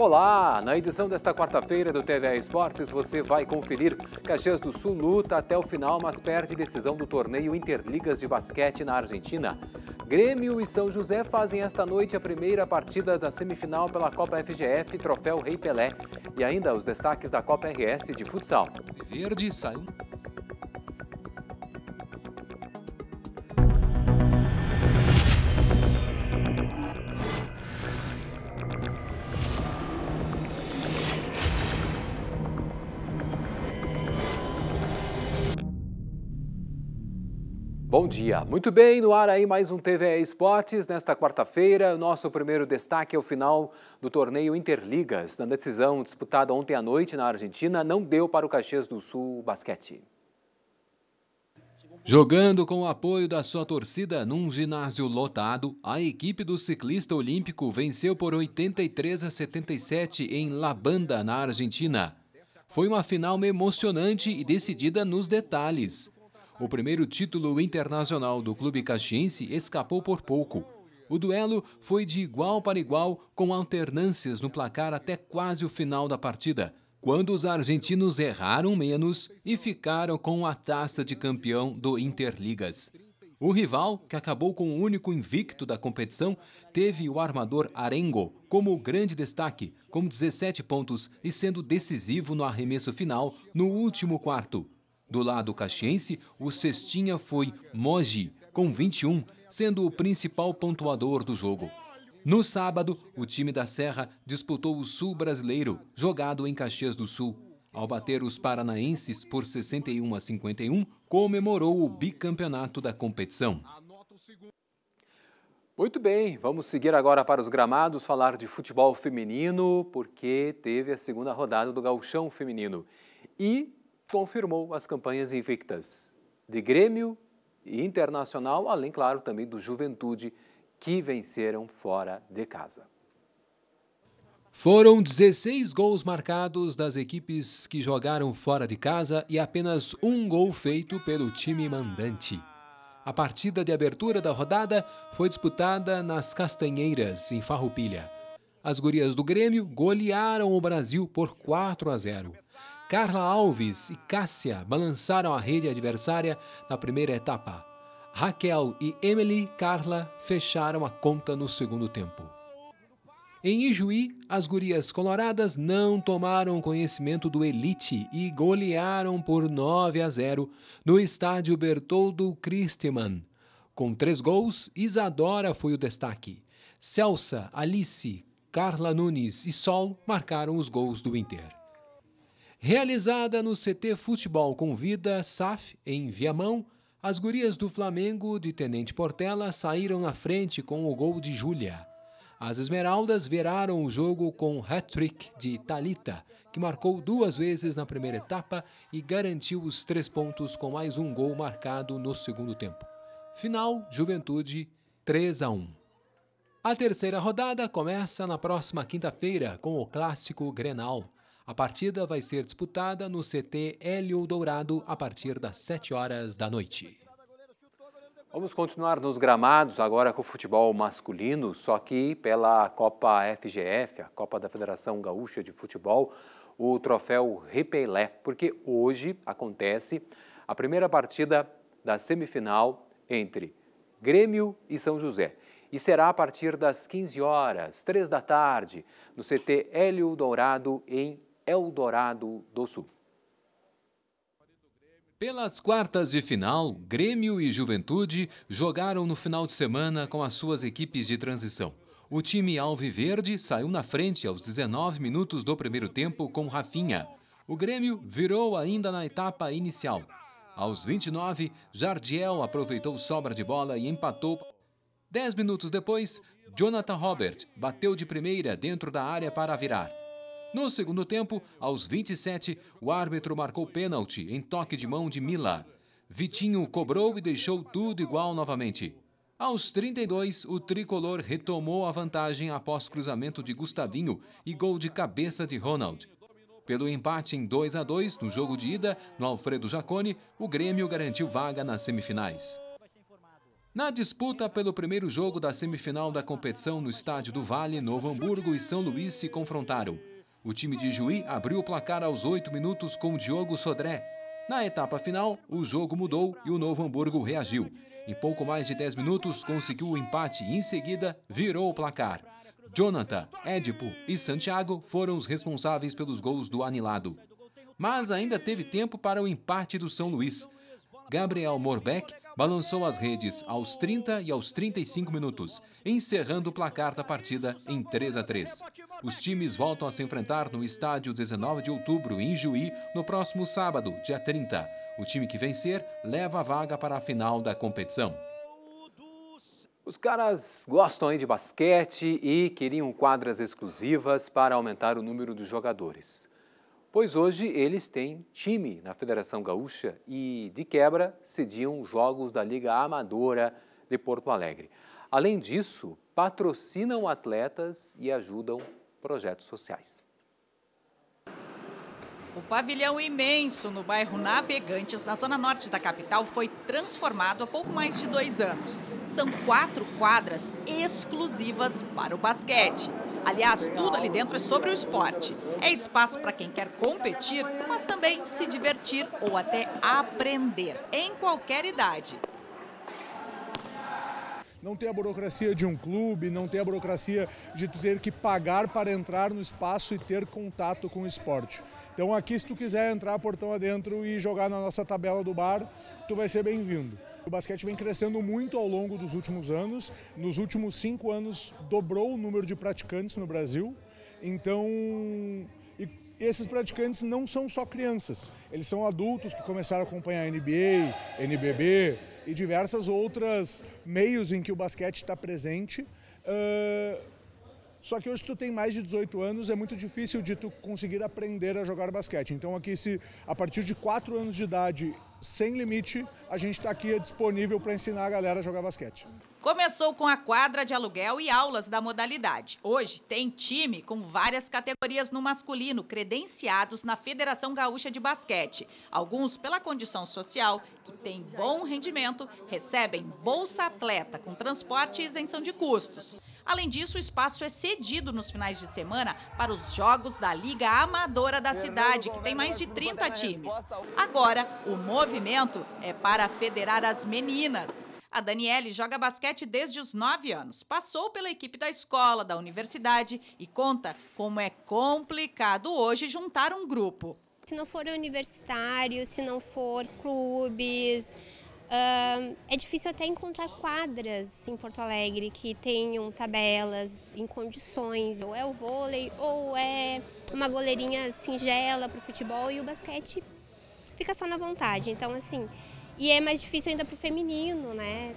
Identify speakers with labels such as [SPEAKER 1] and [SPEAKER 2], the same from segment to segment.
[SPEAKER 1] Olá! Na edição desta quarta-feira do TVA Esportes, você vai conferir. Caxias do Sul luta até o final, mas perde decisão do torneio Interligas de Basquete na Argentina. Grêmio e São José fazem esta noite a primeira partida da semifinal pela Copa FGF Troféu Rei Pelé. E ainda os destaques da Copa RS de futsal. Verde saiu Bom dia. Muito bem, no ar aí mais um TVE Esportes. Nesta quarta-feira, nosso primeiro destaque é o final do torneio Interligas. Na decisão disputada ontem à noite na Argentina, não deu para o Caxias do Sul basquete. Jogando com o apoio da sua torcida num ginásio lotado, a equipe do ciclista olímpico venceu por 83 a 77 em La Banda, na Argentina. Foi uma final emocionante e decidida nos detalhes. O primeiro título internacional do clube caxiense escapou por pouco. O duelo foi de igual para igual, com alternâncias no placar até quase o final da partida, quando os argentinos erraram menos e ficaram com a taça de campeão do Interligas. O rival, que acabou com o único invicto da competição, teve o armador Arengo como grande destaque, com 17 pontos e sendo decisivo no arremesso final no último quarto. Do lado caxiense, o cestinha foi Moji, com 21, sendo o principal pontuador do jogo. No sábado, o time da Serra disputou o Sul Brasileiro, jogado em Caxias do Sul. Ao bater os paranaenses por 61 a 51, comemorou o bicampeonato da competição. Muito bem, vamos seguir agora para os gramados, falar de futebol feminino, porque teve a segunda rodada do Gauchão Feminino. E confirmou as campanhas invictas de Grêmio e Internacional, além, claro, também do Juventude, que venceram fora de casa. Foram 16 gols marcados das equipes que jogaram fora de casa e apenas um gol feito pelo time mandante. A partida de abertura da rodada foi disputada nas Castanheiras, em Farroupilha. As gurias do Grêmio golearam o Brasil por 4 a 0. Carla Alves e Cássia balançaram a rede adversária na primeira etapa. Raquel e Emily Carla fecharam a conta no segundo tempo. Em Ijuí, as gurias coloradas não tomaram conhecimento do elite e golearam por 9 a 0 no estádio Bertoldo Christemann. Com três gols, Isadora foi o destaque. Celsa, Alice, Carla Nunes e Sol marcaram os gols do Inter. Realizada no CT Futebol com vida SAF, em Viamão, as gurias do Flamengo de Tenente Portela saíram na frente com o gol de Júlia. As Esmeraldas viraram o jogo com hat-trick de Talita, que marcou duas vezes na primeira etapa e garantiu os três pontos com mais um gol marcado no segundo tempo. Final, Juventude 3 a 1. A terceira rodada começa na próxima quinta-feira com o clássico Grenal. A partida vai ser disputada no CT Hélio Dourado a partir das 7 horas da noite. Vamos continuar nos gramados agora com o futebol masculino, só que pela Copa FGF, a Copa da Federação Gaúcha de Futebol, o troféu Repelé, porque hoje acontece a primeira partida da semifinal entre Grêmio e São José. E será a partir das 15 horas, 3 da tarde, no CT Hélio Dourado, em Eldorado do Sul. Pelas quartas de final, Grêmio e Juventude jogaram no final de semana com as suas equipes de transição. O time Alviverde saiu na frente aos 19 minutos do primeiro tempo com Rafinha. O Grêmio virou ainda na etapa inicial. Aos 29, Jardiel aproveitou sobra de bola e empatou. Dez minutos depois, Jonathan Robert bateu de primeira dentro da área para virar. No segundo tempo, aos 27, o árbitro marcou pênalti em toque de mão de Mila. Vitinho cobrou e deixou tudo igual novamente. Aos 32, o tricolor retomou a vantagem após cruzamento de Gustavinho e gol de cabeça de Ronald. Pelo empate em 2 a 2 no jogo de ida, no Alfredo Jacone, o Grêmio garantiu vaga nas semifinais. Na disputa pelo primeiro jogo da semifinal da competição no estádio do Vale, Novo Hamburgo e São Luís se confrontaram. O time de Juí abriu o placar aos 8 minutos com Diogo Sodré. Na etapa final, o jogo mudou e o Novo Hamburgo reagiu. Em pouco mais de 10 minutos, conseguiu o empate e, em seguida, virou o placar. Jonathan, Edipo e Santiago foram os responsáveis pelos gols do anilado. Mas ainda teve tempo para o empate do São Luís. Gabriel Morbeck balançou as redes aos 30 e aos 35 minutos, encerrando o placar da partida em 3 a 3. Os times voltam a se enfrentar no estádio 19 de outubro, em Juí, no próximo sábado, dia 30. O time que vencer leva a vaga para a final da competição. Os caras gostam aí de basquete e queriam quadras exclusivas para aumentar o número dos jogadores pois hoje eles têm time na Federação Gaúcha e, de quebra, cediam jogos da Liga Amadora de Porto Alegre. Além disso, patrocinam atletas e ajudam projetos sociais.
[SPEAKER 2] O pavilhão imenso no bairro Navegantes, na zona norte da capital, foi transformado há pouco mais de dois anos. São quatro quadras exclusivas para o basquete. Aliás, tudo ali dentro é sobre o esporte. É espaço para quem quer competir, mas também se divertir ou até aprender, em qualquer idade
[SPEAKER 3] não ter a burocracia de um clube, não ter a burocracia de ter que pagar para entrar no espaço e ter contato com o esporte. Então aqui se tu quiser entrar portão adentro e jogar na nossa tabela do bar, tu vai ser bem-vindo. O basquete vem crescendo muito ao longo dos últimos anos. Nos últimos cinco anos dobrou o número de praticantes no Brasil. Então esses praticantes não são só crianças, eles são adultos que começaram a acompanhar a NBA, NBB e diversas outras meios em que o basquete está presente. Uh, só que hoje tu tem mais de 18 anos, é muito difícil de tu conseguir aprender a jogar basquete. Então aqui se a partir de 4 anos de idade sem limite, a gente está aqui disponível para ensinar a galera a jogar basquete.
[SPEAKER 2] Começou com a quadra de aluguel e aulas da modalidade. Hoje tem time com várias categorias no masculino, credenciados na Federação Gaúcha de Basquete, alguns pela condição social que têm bom rendimento recebem bolsa atleta com transporte e isenção de custos. Além disso, o espaço é cedido nos finais de semana para os jogos da Liga Amadora da cidade, que tem mais de 30 times. Agora, o movimento é para federar as meninas. A Daniele joga basquete desde os 9 anos, passou pela equipe da escola, da universidade e conta como é complicado hoje juntar um grupo. Se não for universitário, se não for clubes, Uh, é difícil até encontrar quadras em Porto Alegre que tenham tabelas em condições. Ou é o vôlei, ou é uma goleirinha singela para o futebol e o basquete fica só na vontade. Então, assim, e é mais difícil ainda para o feminino, né?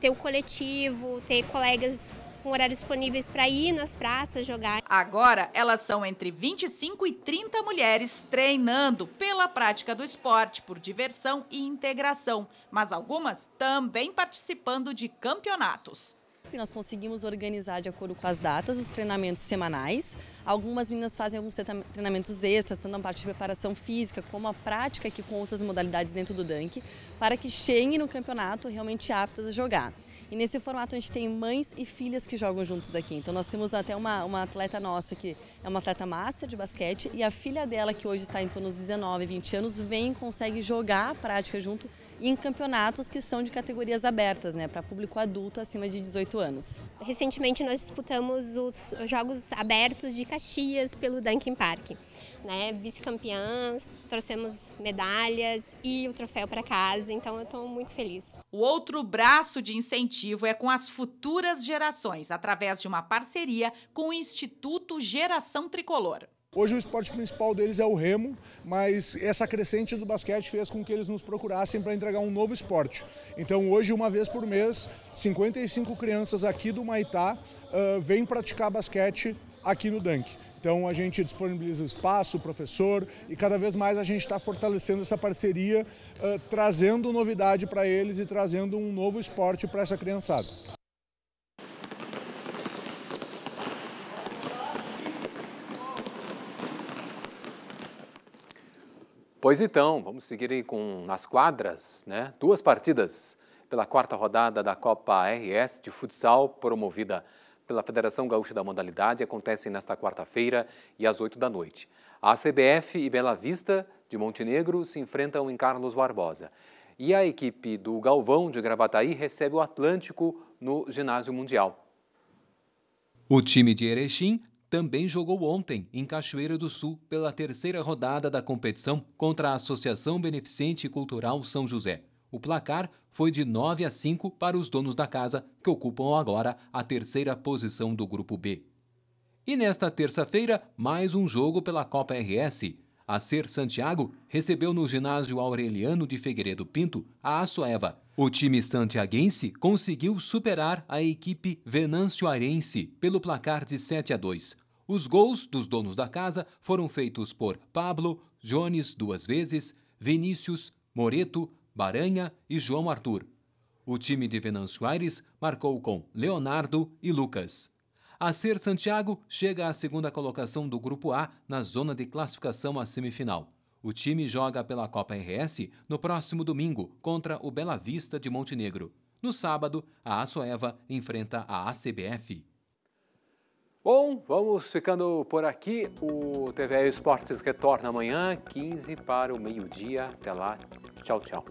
[SPEAKER 2] ter o coletivo, ter colegas com horários disponíveis para ir nas praças jogar. Agora, elas são entre 25 e 30 mulheres treinando pela prática do esporte, por diversão e integração, mas algumas também participando de campeonatos. Nós conseguimos organizar de acordo com as datas os treinamentos semanais. Algumas meninas fazem alguns treinamentos extras, tanto a parte de preparação física como a prática aqui com outras modalidades dentro do Dunk, para que cheguem no campeonato realmente aptas a jogar. E nesse formato a gente tem mães e filhas que jogam juntos aqui. Então nós temos até uma, uma atleta nossa que é uma atleta master de basquete e a filha dela, que hoje está em torno dos 19, 20 anos, vem e consegue jogar a prática junto em campeonatos que são de categorias abertas, né, para público adulto acima de 18 anos anos. Recentemente nós disputamos os Jogos Abertos de Caxias pelo Dunkin Park. Né? Vice-campeãs, trouxemos medalhas e o troféu para casa, então eu estou muito feliz. O outro braço de incentivo é com as futuras gerações, através de uma parceria com o Instituto Geração Tricolor.
[SPEAKER 3] Hoje o esporte principal deles é o remo, mas essa crescente do basquete fez com que eles nos procurassem para entregar um novo esporte. Então hoje, uma vez por mês, 55 crianças aqui do Maitá uh, vêm praticar basquete aqui no Dunk. Então a gente disponibiliza o espaço, o professor e cada vez mais a gente está fortalecendo essa parceria, uh, trazendo novidade para eles e trazendo um novo esporte para essa criançada.
[SPEAKER 1] Pois então, vamos seguir aí com nas quadras, né? Duas partidas pela quarta rodada da Copa RS de futsal promovida pela Federação Gaúcha da Modalidade acontecem nesta quarta-feira e às oito da noite. A CBF e Bela Vista de Montenegro se enfrentam em Carlos Barbosa. E a equipe do Galvão de Gravataí recebe o Atlântico no Ginásio Mundial. O time de Erechim também jogou ontem em Cachoeira do Sul pela terceira rodada da competição contra a Associação Beneficente Cultural São José. O placar foi de 9 a 5 para os donos da casa, que ocupam agora a terceira posição do grupo B. E nesta terça-feira, mais um jogo pela Copa RS. A Ser Santiago recebeu no ginásio Aureliano de Figueiredo Pinto a Açoeva, o time santiaguense conseguiu superar a equipe venancioarense pelo placar de 7 a 2. Os gols dos donos da casa foram feitos por Pablo, Jones duas vezes, Vinícius, Moreto, Baranha e João Arthur. O time de Venâncio Aires marcou com Leonardo e Lucas. A Ser Santiago chega à segunda colocação do Grupo A na zona de classificação à semifinal. O time joga pela Copa RS no próximo domingo contra o Bela Vista de Montenegro. No sábado, a Assoeva enfrenta a ACBF. Bom, vamos ficando por aqui. O TV Esportes retorna amanhã, 15 para o meio-dia. Até lá. Tchau, tchau.